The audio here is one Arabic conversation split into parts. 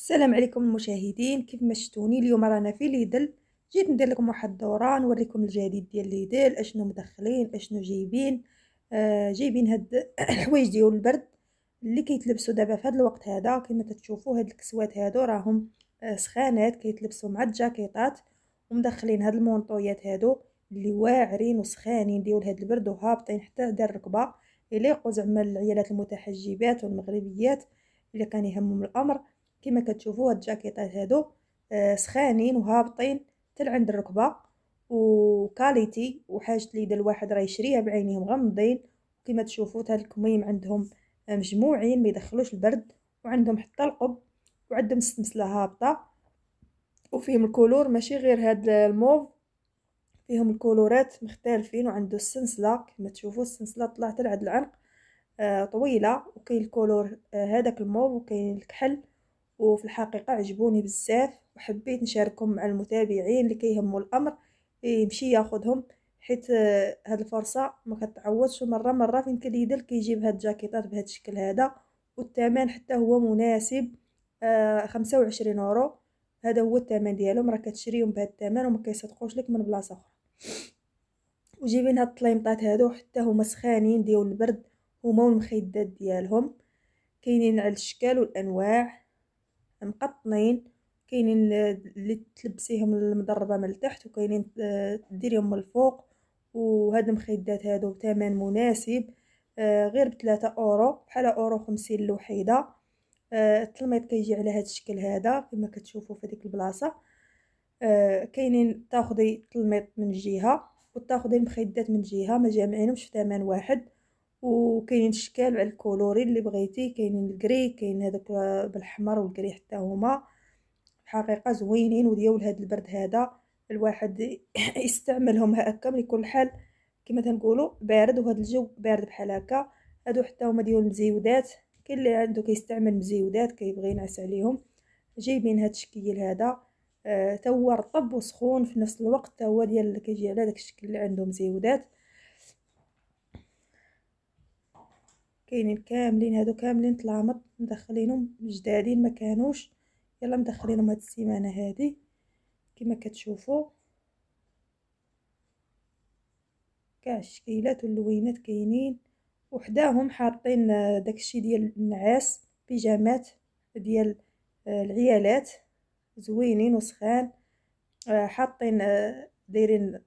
السلام عليكم المشاهدين كيف ما شفتوني اليوم رانا في ليدل جيت ندير لكم واحد الدوره نوريكم الجديد ديال ليدل اشنو مدخلين اشنو جايبين آه جايبين هاد الحوايج ديال البرد اللي كيتلبسوا دابا في هاد الوقت هذا كما تتشوفوا هاد الكسوات هادو راهم آه سخانات كيتلبسوا مع الجاكيطات ومدخلين هاد المونطويات هادو اللي واعرين وسخانين ديال هاد البرد وهابطين حتى دار الركبه يليقوا زعما العيالات المتحجبات والمغربيات اللي كان يهمهم الامر كما كتشوفوا هاد الجاكيطات هادو آه، سخانين وهابطين حتى لعند الركبه وكاليتي وحاجه اللي دا الواحد راه يشريها بعينيه مغمضين كما تشوفوا هاد الكميم عندهم آه، مجموعين ما يدخلوش البرد وعندهم حتى القب وعندهم السلسله هابطه وفيهم الكولور ماشي غير هاد الموف فيهم الكولورات مختلفين وعنده السنسله كما تشوفوا السنسله طلعت لعند العنق آه طويله وكاين الكولور آه الموف وكاين الكحل وفي الحقيقة عجبوني بزاف وحبيت نشاركهم مع المتابعين اللي كيهمو الأمر يمشي ياخدهم حيت آه، هاد الفرصة ما كتعوضش مرة مرة فين كليدل كيجيب هاد الجاكيطات بهاد الشكل هذا والثمن حتى هو مناسب آه خمسة وعشرين اورو هذا هو الثمن ديالهم راه كتشريهم بهاد الثمن وما كيصدقوش لك من بلاصه اخرى وجايبين هاد الطليمطات هادو حتى هما سخانين ديال البرد هما والمخدات ديالهم كاينين على الشكل والانواع مقطنين كاينين اللي تلبسيهم المضربه من التحت وكاينين آه، ديريهم من الفوق وهاد المخيدات هادو بثمن مناسب آه، غير بثلاثة اورو بحال اورو خمسين الوحيده آه، التلميط كيجي على هاد الشكل هذا كما كتشوفوا في ديك البلاصه كاينين تاخدي التلميط من جهه وتاخدي المخيدات من جهه ما جامعينهمش في ثمن واحد وكاينين الشكال على الكولوري اللي بغيتي كاينين الكري كاين هذاك بالحمر والكري حتى هما الحقيقه زوينين ودياو هذا البرد هذا الواحد يستعملهم هكا من كل حال كما تنقولوا بارد وهذا الجو بارد بحال هكا هادو حتى هما ديال المزيودات كاين اللي عنده كيستعمل مزيودات كيبغي ينعس عليهم جايبين هاد الشكل هذا آه، تا هو رطب وسخون في نفس الوقت تا هو ديال كيجي على داك الشكل اللي عنده مزيودات كاينين كاملين هادو كاملين طلع مط مدخلينهم جدادين ما كانوش يلا مدخلينهم هاد السيمانه هادي كما كتشوفوا كاع الشكيلات واللوينات كاينين وحداهم حاطين داكشي ديال النعاس بيجامات ديال آه، العيالات زوينين وسخان آه، حاطين آه، دايرين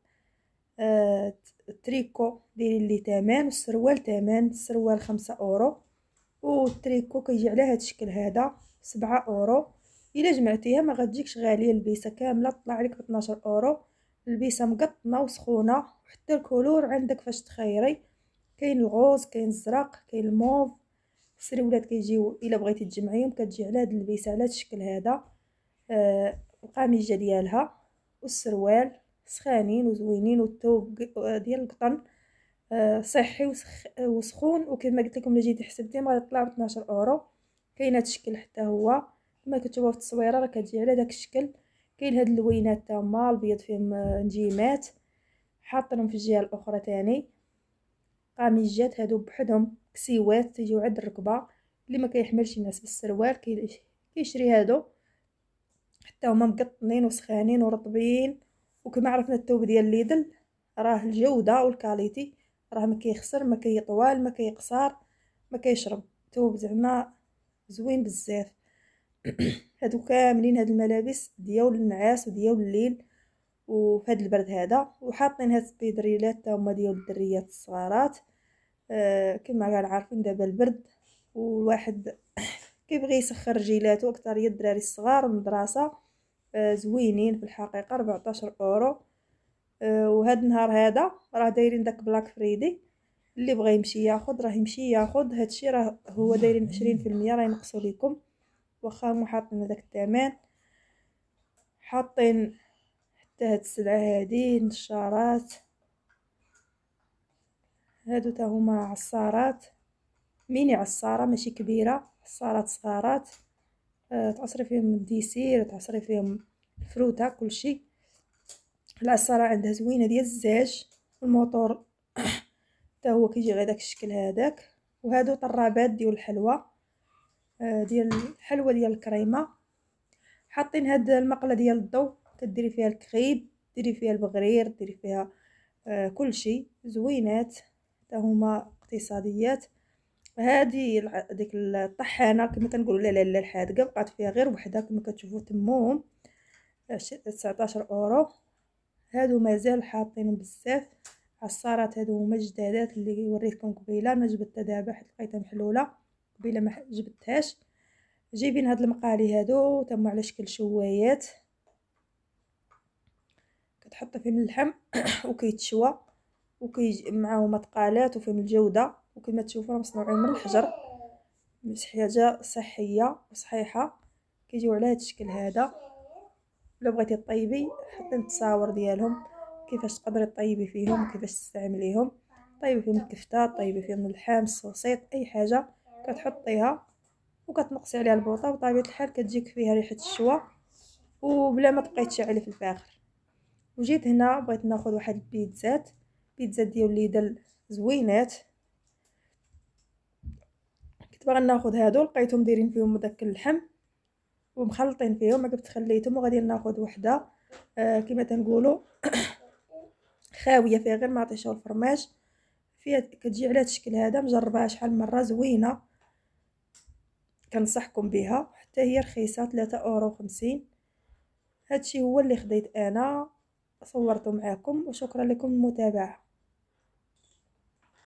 التريكو دايرين لي تمن السروال تمن السروال خمسة اورو أو تريكو كيجي على هاد الشكل هذا سبعة اورو الا جمعتيها ما غتجيكش غاليه البيسه كامله تطلع عليك بطناشر اورو البيسه مقطنه وسخونه وحتى الكولور عندك فاش تخيري كاين الغوز كاين الزرق كاين الموف السروالات كيجيو الا بغيتي تجمعيهم كتجي على هاد البيسه على هاد الشكل هذا آه القميجه ديالها والسروال سخانين وزوينين والتو ديال القطن آه، صحي وسخ وسخون وكما قلت لكم اللي جيتي حسبتيه ما يطلع ب 12 اورو كاين هذا الشكل حتى هو كما كتشوفوا في التصويره راه كتجي على داك الشكل كاين هاد اللوينات تا هما البيض فيهم آه، نجيمات حاطينهم في الجهه الاخرى تاني قميجات هادو بحدهم كسيوات تيجيو عند الركبه اللي ما كيحملش الناس بالسروال كيشري هادو حتى هما مقطنين وسخانين ورطبين وكما عرفنا الثوب ديال ليدل راه الجوده والكاليتي راه ما كيخسر ما كيطوال ما كيقصر ما كيشرب ثوب زعما زوين بزاف هادو كاملين هاد الملابس ديال النعاس وديال الليل وفهاد البرد هذا وحاطين هاد السبيدريلات تا هما ديال الدريات الصغارات آه كما قال عارفين دابا البرد والواحد كيبغي يسخر جيلاتو اكثر يا الدراري الصغار المدرسه آه، زوينين في الحقيقه 14 اورو آه، وهاد النهار هذا راه دايرين داك بلاك فريدي اللي بغى يمشي ياخذ راه يمشي ياخذ هادشي راه هو دايرين 20% راه ينقصوا ليكم واخا هما حاطين هذاك الثمن حاطين حتى هاد السلعه هادي نشارات هادو تا هما عصارات ميني عصاره ماشي كبيره عصارات صغارات آه، تعصري فيهم الديسير تعصري فيهم الفروتة كلشي العصارة عندها زوينة ديال الزاج الموتور حتى هو كيجي غير داك الشكل هذاك وهادو طرابات ديال الحلوى آه، ديال الحلوى ديال الكريمه حاطين هاد المقله ديال الضو كديري فيها الكريب ديري فيها البغرير ديري فيها آه، كل كلشي زوينات حتى هما اقتصاديات فهادي ديك الطحانه كما كنقولوا لها لاله الحادقه بقات فيها غير وحده كما كتشوفوا تموهم 19 اورو هادو مازال حاطين بزاف عصارات هادو هما جدادات اللي وريتكم قبيله انا جبتها دابا حيت لقيتها محلوله قبيله ما جبتهاش جايبين هاد المقالي هادو تما على شكل شوايات كتحط فيهم اللحم وكيتشوى وكيجي معاهم تقالات وفيهم الجوده وكما تشوفوا راه مصنوعين من الحجر مش حاجه صحيه وصحيحه كيجيو على هذا الشكل هذا لو بغيتي طيبي حطي التصاور ديالهم كيفاش تقدري طيبي فيهم كيفاش تستعمليهم طيبي فيهم الكفته طيبي فيهم اللحم الصوصيط اي حاجه كتحطيها وكتنقصي عليها البوطه بطبيعه الحال كتجيك فيها ريحه الشوا وبلا ما تبقاي تشعلي في الفاخر وجيت هنا بغيت ناخذ واحد البيتزات بيتزا ديال اليدل زوينات باغا ناخد هادو لقيتهم دايرين فيهم داك اللحم ومخلطين فيهم عقب خليتهم وغادي ناخد وحده آه كما تنقولوا خاويه فيها غير مطيشه والفرماج فيها كتجي على الشكل هذا مجرباها شحال من مره زوينه كنصحكم بها حتى هي رخيصه 3 اورو 50 هادشي هو اللي خديت انا صورته معاكم وشكرا لكم المتابعه